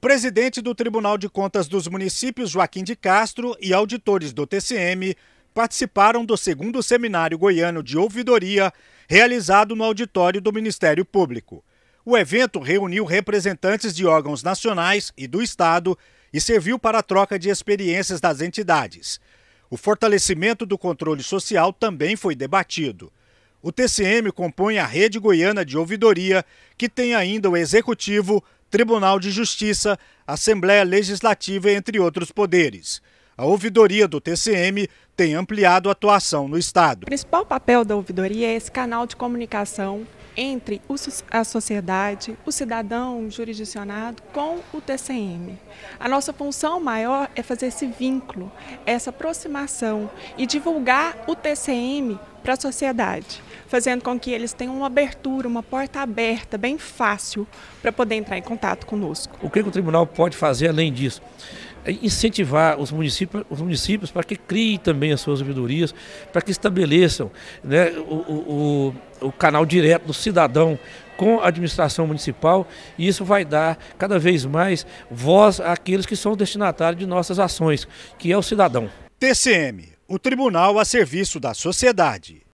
Presidente do Tribunal de Contas dos Municípios, Joaquim de Castro, e auditores do TCM participaram do segundo seminário goiano de ouvidoria, realizado no auditório do Ministério Público. O evento reuniu representantes de órgãos nacionais e do Estado e serviu para a troca de experiências das entidades. O fortalecimento do controle social também foi debatido. O TCM compõe a rede goiana de ouvidoria, que tem ainda o executivo, Tribunal de Justiça, Assembleia Legislativa, entre outros poderes. A ouvidoria do TCM tem ampliado a atuação no Estado. O principal papel da ouvidoria é esse canal de comunicação entre a sociedade, o cidadão jurisdicionado com o TCM. A nossa função maior é fazer esse vínculo, essa aproximação e divulgar o TCM para a sociedade fazendo com que eles tenham uma abertura, uma porta aberta, bem fácil, para poder entrar em contato conosco. O que o tribunal pode fazer além disso? É incentivar os municípios, os municípios para que criem também as suas ouvidorias, para que estabeleçam né, o, o, o canal direto do cidadão com a administração municipal e isso vai dar cada vez mais voz àqueles que são destinatários de nossas ações, que é o cidadão. TCM, o tribunal a serviço da sociedade.